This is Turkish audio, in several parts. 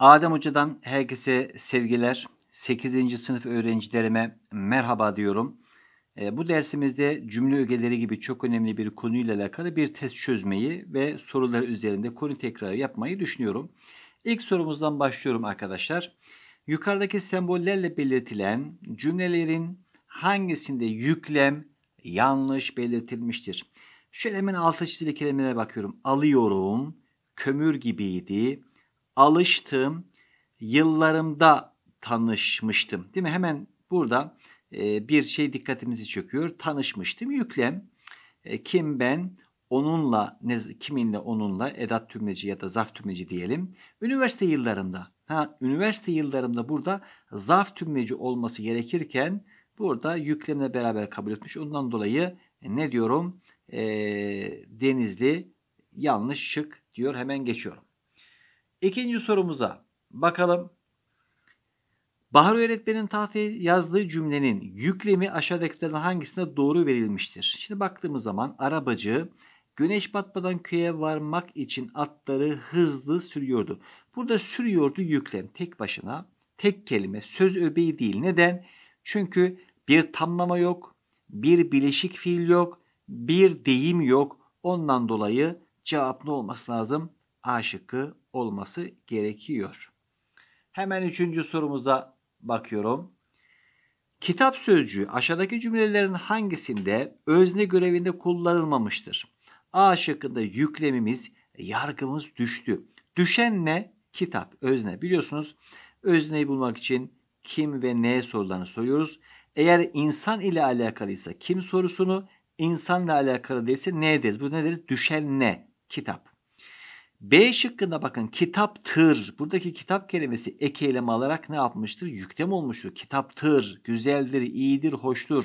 Adem Hoca'dan herkese sevgiler. 8. sınıf öğrencilerime merhaba diyorum. Ee, bu dersimizde cümle ögeleri gibi çok önemli bir konuyla alakalı bir test çözmeyi ve soruları üzerinde konu tekrarı yapmayı düşünüyorum. İlk sorumuzdan başlıyorum arkadaşlar. Yukarıdaki sembollerle belirtilen cümlelerin hangisinde yüklem yanlış belirtilmiştir? Şöyle hemen altı çizili kelimelere bakıyorum. Alıyorum, kömür gibiydi, alıştığım yıllarımda tanışmıştım. Değil mi? Hemen burada e, bir şey dikkatimizi çöküyor. Tanışmıştım. Yüklem e, kim ben onunla ne, kiminle onunla edat tümleci ya da zaf tümleci diyelim. Üniversite yıllarımda. Ha, üniversite yıllarımda burada zaf tümleci olması gerekirken burada yüklemle beraber kabul etmiş. Ondan dolayı e, ne diyorum? E, denizli yanlış şık diyor. Hemen geçiyorum. İkinci sorumuza bakalım. Bahar öğretmenin tahtaya yazdığı cümlenin yüklemi aşağıdakilerden hangisine doğru verilmiştir? Şimdi baktığımız zaman arabacı güneş batmadan köye varmak için atları hızlı sürüyordu. Burada sürüyordu yüklem tek başına tek kelime söz öbeği değil. Neden? Çünkü bir tamlama yok, bir bileşik fiil yok, bir deyim yok. Ondan dolayı cevap ne olması lazım? A şıkkı olması gerekiyor. Hemen üçüncü sorumuza bakıyorum. Kitap sözcüğü aşağıdaki cümlelerin hangisinde özne görevinde kullanılmamıştır? A şıkkında yüklemimiz, yargımız düştü. Düşen ne? Kitap, özne. Biliyorsunuz özneyi bulmak için kim ve ne sorularını soruyoruz. Eğer insan ile alakalıysa kim sorusunu, insanla alakalı değilse ne deriz? Bu ne deriz? Düşen ne? Kitap. B şıkkına bakın kitap tır Buradaki kitap kelimesi ek eylem alarak ne yapmıştır? Yüklem olmuştur. tır güzeldir, iyidir, hoştur.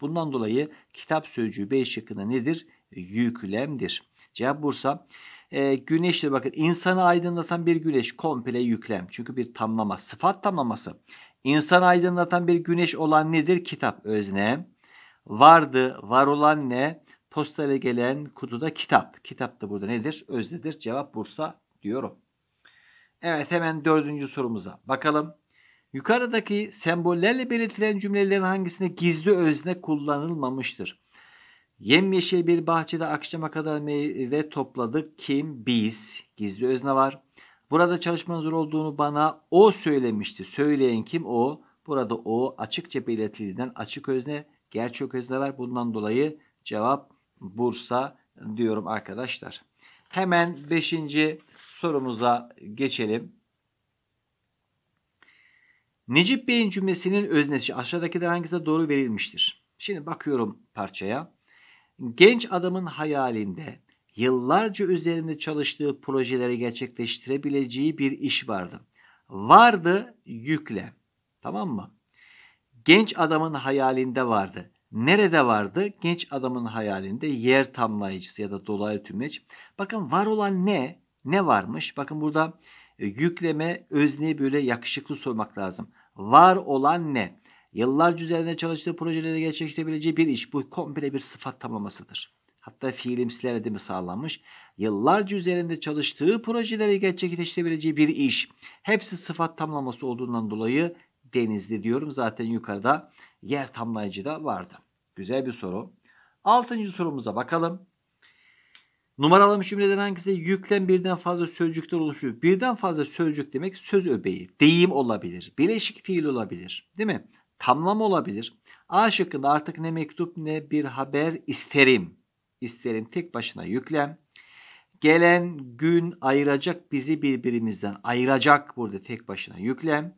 Bundan dolayı kitap sözcüğü B şıkkına nedir? Yüklemdir. Cevap Bursa. E, güneştir bakın insanı aydınlatan bir güneş komple yüklem. Çünkü bir tamlama, sıfat tamlaması. İnsanı aydınlatan bir güneş olan nedir? Kitap özne. Vardı, var olan ne? Postayla gelen kutuda kitap. Kitap da burada nedir? Özledir. Cevap Bursa diyorum. Evet hemen dördüncü sorumuza bakalım. Yukarıdaki sembollerle belirtilen cümlelerin hangisinde gizli özne kullanılmamıştır? Yemyeşil bir bahçede akşama kadar meyve topladık. Kim? Biz. Gizli özne var. Burada çalışmanın zor olduğunu bana o söylemişti. Söyleyen kim? O. Burada o açıkça belirtildiğinden açık özne, gerçek özne var. Bundan dolayı cevap Bursa diyorum arkadaşlar. Hemen 5. sorumuza geçelim. Necip Bey'in cümlesinin öznesi aşağıdakiler hangisi doğru verilmiştir? Şimdi bakıyorum parçaya. Genç adamın hayalinde yıllarca üzerinde çalıştığı projeleri gerçekleştirebileceği bir iş vardı. Vardı yükle. Tamam mı? Genç adamın hayalinde vardı. Nerede vardı? Genç adamın hayalinde yer tamlayıcısı ya da dolaylı tümeç. Bakın var olan ne? Ne varmış? Bakın burada e, yükleme, özneye böyle yakışıklı sormak lazım. Var olan ne? Yıllarca üzerinde çalıştığı projelerde gerçekleştirebileceği bir iş. Bu komple bir sıfat tamlamasıdır. Hatta fiilimsilerle de mi sağlanmış? Yıllarca üzerinde çalıştığı projeleri gerçekleştirebileceği bir iş. Hepsi sıfat tamlaması olduğundan dolayı denizli diyorum. Zaten yukarıda yer tamlayıcı da vardı. Güzel bir soru. Altıncı sorumuza bakalım. Numaralı cümleden hangisi yüklen birden fazla sözcükler oluşuyor? Birden fazla sözcük demek söz öbeği, deyim olabilir, bileşik fiil olabilir, değil mi? Tamlam olabilir. A şıkkında artık ne mektup ne bir haber isterim. İsterim tek başına yüklen Gelen gün ayıracak bizi birbirimizden ayıracak burada tek başına yüklen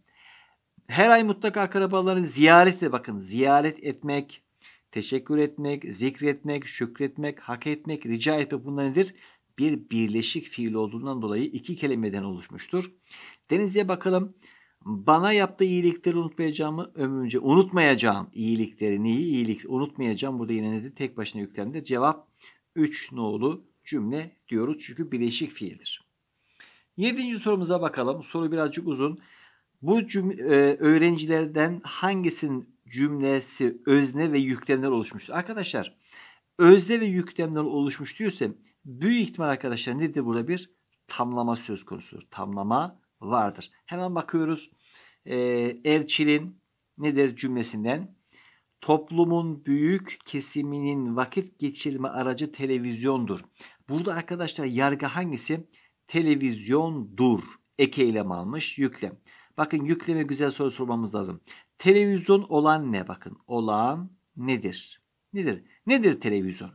her ay mutlaka akrabalarını ziyaret bakın ziyaret etmek, teşekkür etmek, zikretmek, şükretmek, hak etmek, rica etmek bunlar nedir? Bir birleşik fiil olduğundan dolayı iki kelimeden oluşmuştur. Denizli'ye bakalım. Bana yaptığı iyilikleri unutmayacağımı ömrümce unutmayacağım iyilikleri neyi iyilik unutmayacağım. Burada yine nedir? Tek başına yüklemde cevap 3 nolu cümle diyoruz çünkü birleşik fiildir. Yedinci sorumuza bakalım. Soru birazcık uzun. Bu cümle, e, öğrencilerden hangisinin cümlesi özne ve yüklemler oluşmuştur? Arkadaşlar özne ve yüklemler oluşmuş diyorsa büyük ihtimal arkadaşlar nedir burada bir tamlama söz konusudur. Tamlama vardır. Hemen bakıyoruz. E, Erçil'in nedir cümlesinden toplumun büyük kesiminin vakit geçirme aracı televizyondur. Burada arkadaşlar yargı hangisi? Televizyondur. Eke eylem almış yüklem. Bakın yükleme güzel soru sormamız lazım. Televizyon olan ne? Bakın olan nedir? Nedir? Nedir televizyon?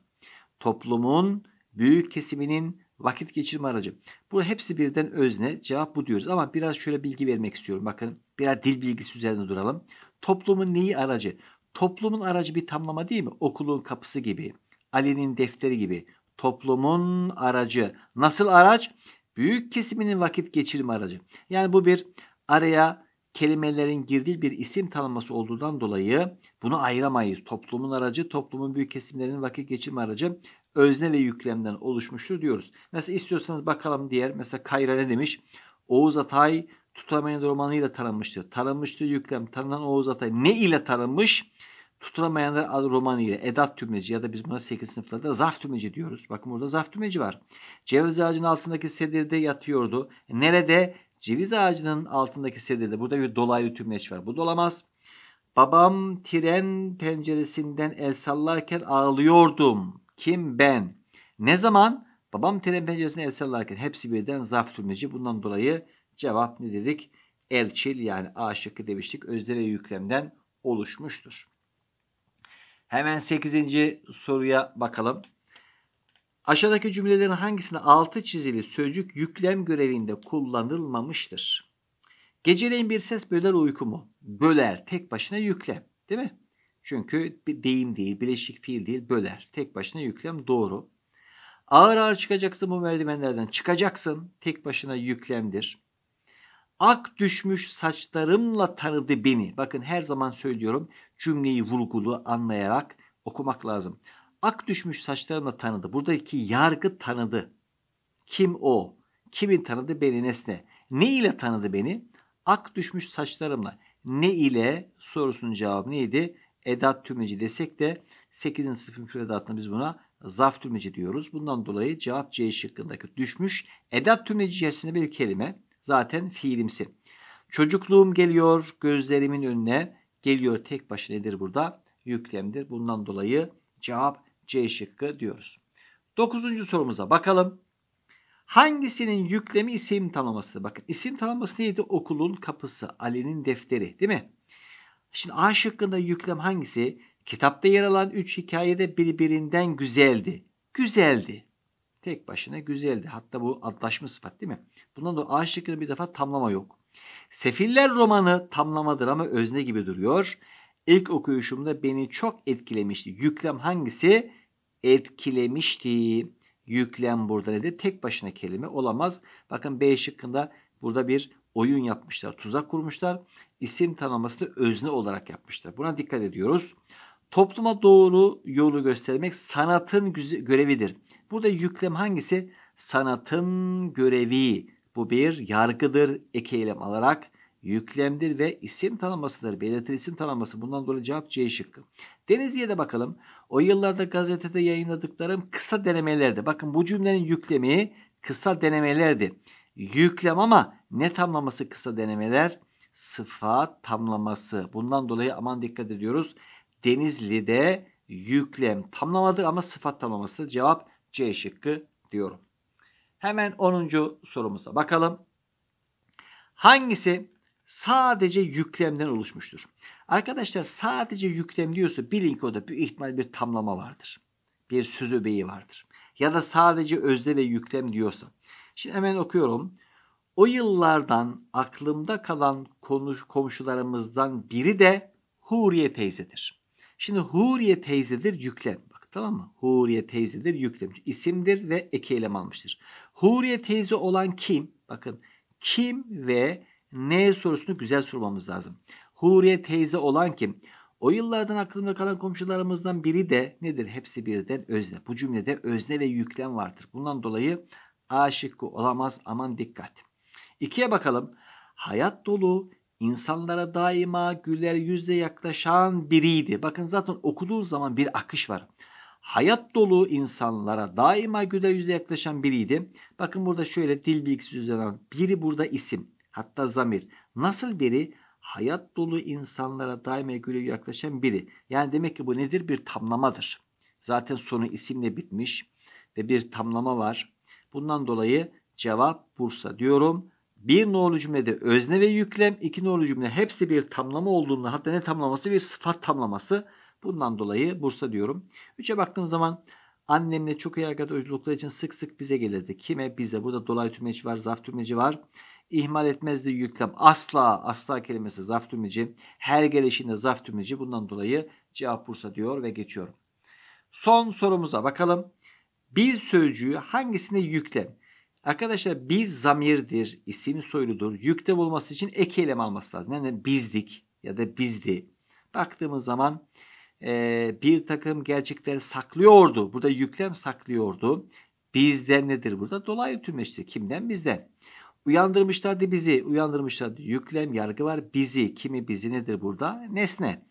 Toplumun büyük kesiminin vakit geçirme aracı. Bu hepsi birden özne. Cevap bu diyoruz. Ama biraz şöyle bilgi vermek istiyorum. Bakın biraz dil bilgisi üzerine duralım. Toplumun neyi aracı? Toplumun aracı bir tamlama değil mi? Okulun kapısı gibi. Ali'nin defteri gibi. Toplumun aracı. Nasıl araç? Büyük kesiminin vakit geçirme aracı. Yani bu bir araya kelimelerin girdiği bir isim tanımlaması olduğundan dolayı bunu ayıramayız. Toplumun aracı, toplumun büyük kesimlerinin vakit geçirme aracı özne ve yüklemden oluşmuştur diyoruz. Mesela istiyorsanız bakalım diğer. Mesela Kayra ne demiş? Oğuz Atay tutulamayan romanıyla tanınmıştır. Tanınmıştır yüklem. Tanınan Oğuz Atay ne ile tanınmış? Tutulamayanlar adı romanı ile edat tümleci ya da biz buna 8 sınıflarda zarf tümleci diyoruz. Bakın burada zarf tümleci var. Ceviz ağacının altındaki sedirde yatıyordu. Nerede? Ceviz ağacının altındaki sedede burada bir dolaylı tümleç var. Bu dolamaz. Babam tren penceresinden el sallarken ağlıyordum. Kim ben? Ne zaman? Babam tren penceresinden el sallarken hepsi birden zarf tümleci. Bundan dolayı cevap ne dedik? Elçil yani A demiştik. Özdere yüklemden oluşmuştur. Hemen 8. soruya bakalım. Aşağıdaki cümlelerin hangisinde altı çizili sözcük yüklem görevinde kullanılmamıştır? Geceleyin bir ses böler uykumu. Böler tek başına yüklem değil mi? Çünkü bir deyim değil, bileşik fiil değil, böler. Tek başına yüklem doğru. Ağır ağır çıkacaksın bu merdivenlerden. Çıkacaksın tek başına yüklemdir. Ak düşmüş saçlarımla tanıdı beni. Bakın her zaman söylüyorum cümleyi vurgulu anlayarak okumak lazım. Ak düşmüş saçlarımla tanıdı. Buradaki yargı tanıdı. Kim o? Kimin tanıdı beni nesne? Ne ile tanıdı beni? Ak düşmüş saçlarımla. Ne ile sorusunun cevabı neydi? Edat tümleci desek de 8. sınıfın küre edatını biz buna zaf tümleci diyoruz. Bundan dolayı cevap C şıkkındaki düşmüş edat tümleci içerisinde bir kelime zaten fiilimsi. Çocukluğum geliyor gözlerimin önüne geliyor tek başına nedir burada? Yüklemdir. Bundan dolayı cevap C şıkkı diyoruz. Dokuzuncu sorumuza bakalım. Hangisinin yüklemi isim tanıması? Bakın isim tanıması neydi? Okulun kapısı, Ali'nin defteri değil mi? Şimdi A şıkkında yüklem hangisi? Kitapta yer alan 3 hikayede birbirinden güzeldi. Güzeldi. Tek başına güzeldi. Hatta bu adlaşma sıfat değil mi? Bundan dolayı A şıkkında bir defa tamlama yok. Sefiller romanı tamlamadır ama özne gibi duruyor. İlk okuyuşumda beni çok etkilemişti. Yüklem hangisi? Etkilemişti. Yüklem burada ne de Tek başına kelime olamaz. Bakın B şıkkında burada bir oyun yapmışlar. Tuzak kurmuşlar. İsim tanımasını özne olarak yapmışlar. Buna dikkat ediyoruz. Topluma doğru yolu göstermek sanatın görevidir. Burada yüklem hangisi? Sanatın görevi. Bu bir yargıdır. Ek eylem alarak yüklemdir ve isim tanımlasıdır. Belirtili isim tanımlası. Bundan dolayı cevap C şıkkı. Denizli'ye de bakalım. O yıllarda gazetede yayınladıklarım kısa denemelerdi. Bakın bu cümlenin yüklemi kısa denemelerdi. Yüklem ama ne tamlaması kısa denemeler? Sıfat tamlaması. Bundan dolayı aman dikkat ediyoruz. Denizli'de yüklem tamlamadır ama sıfat tamlaması. Cevap C şıkkı diyorum. Hemen 10. sorumuza bakalım. Hangisi sadece yüklemden oluşmuştur. Arkadaşlar sadece yüklem diyorsa bilin ki o da bir ihtimal bir tamlama vardır. Bir söz öbeği vardır. Ya da sadece özde ve yüklem diyorsa. Şimdi hemen okuyorum. O yıllardan aklımda kalan konuş, komşularımızdan biri de Huriye teyzedir. Şimdi Huriye teyzedir yüklem. Bak tamam mı? Huriye teyzedir yüklem. İsimdir ve eki elemanmıştır. Huriye teyze olan kim? Bakın kim ve ne sorusunu güzel sormamız lazım. Huriye teyze olan kim? O yıllardan aklımda kalan komşularımızdan biri de nedir? Hepsi birden özne. Bu cümlede özne ve yüklem vardır. Bundan dolayı A şıkkı olamaz aman dikkat. İkiye bakalım. Hayat dolu, insanlara daima güler yüzle yaklaşan biriydi. Bakın zaten okuduğun zaman bir akış var. Hayat dolu insanlara daima güler yüzle yaklaşan biriydi. Bakın burada şöyle dil bilgisi üzerinden biri burada isim hatta zamir. Nasıl biri? Hayat dolu insanlara daima gülü yaklaşan biri. Yani demek ki bu nedir? Bir tamlamadır. Zaten sonu isimle bitmiş ve bir tamlama var. Bundan dolayı cevap Bursa diyorum. Bir nolu cümlede özne ve yüklem, iki nolu cümle hepsi bir tamlama olduğunda hatta ne tamlaması? Bir sıfat tamlaması. Bundan dolayı Bursa diyorum. Üçe baktığım zaman annemle çok iyi arkadaş oldukları için sık sık bize gelirdi. Kime? Bize. Burada dolay tümleci var, zarf tümleci var ihmal etmezdi yüklem. Asla, asla kelimesi zarf tümleci. Her gelişinde zarf tümleci. Bundan dolayı cevap Bursa diyor ve geçiyorum. Son sorumuza bakalım. Biz sözcüğü hangisine yüklem? Arkadaşlar biz zamirdir, isim soyludur. Yüklem olması için eki eylem alması lazım. Yani bizdik ya da bizdi. Baktığımız zaman e, bir takım gerçekleri saklıyordu. Burada yüklem saklıyordu. Bizden nedir burada? Dolaylı tümleşti. Kimden? Bizden. Uyandırmışlar Uyandırmışlardı bizi, uyandırmışlar uyandırmışlardı. Yüklem, yargı var. Bizi, kimi bizi nedir burada? Nesne.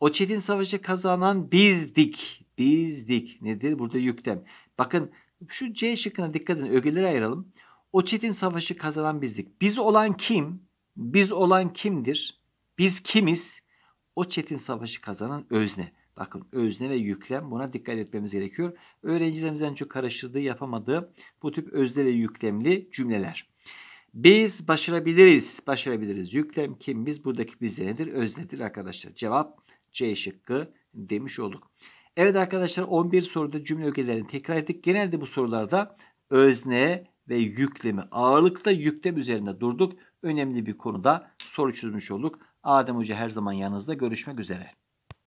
O çetin savaşı kazanan bizdik. Bizdik nedir? Burada yüklem. Bakın şu C şıkkına dikkat edin. Ögeleri ayıralım. O çetin savaşı kazanan bizdik. Biz olan kim? Biz olan kimdir? Biz kimiz? O çetin savaşı kazanan özne. Bakın özne ve yüklem buna dikkat etmemiz gerekiyor. Öğrencilerimizden çok karıştırdığı yapamadığı bu tip özne ve yüklemli cümleler. Biz başarabiliriz. Başarabiliriz. Yüklem kim biz? Buradaki biz nedir? Öz nedir arkadaşlar? Cevap C şıkkı demiş olduk. Evet arkadaşlar 11 soruda cümle ögelerini tekrar ettik. Genelde bu sorularda özne ve yüklemi ağırlıkta yüklem üzerine durduk. Önemli bir konuda soru çözmüş olduk. Adem Hoca her zaman yanınızda görüşmek üzere.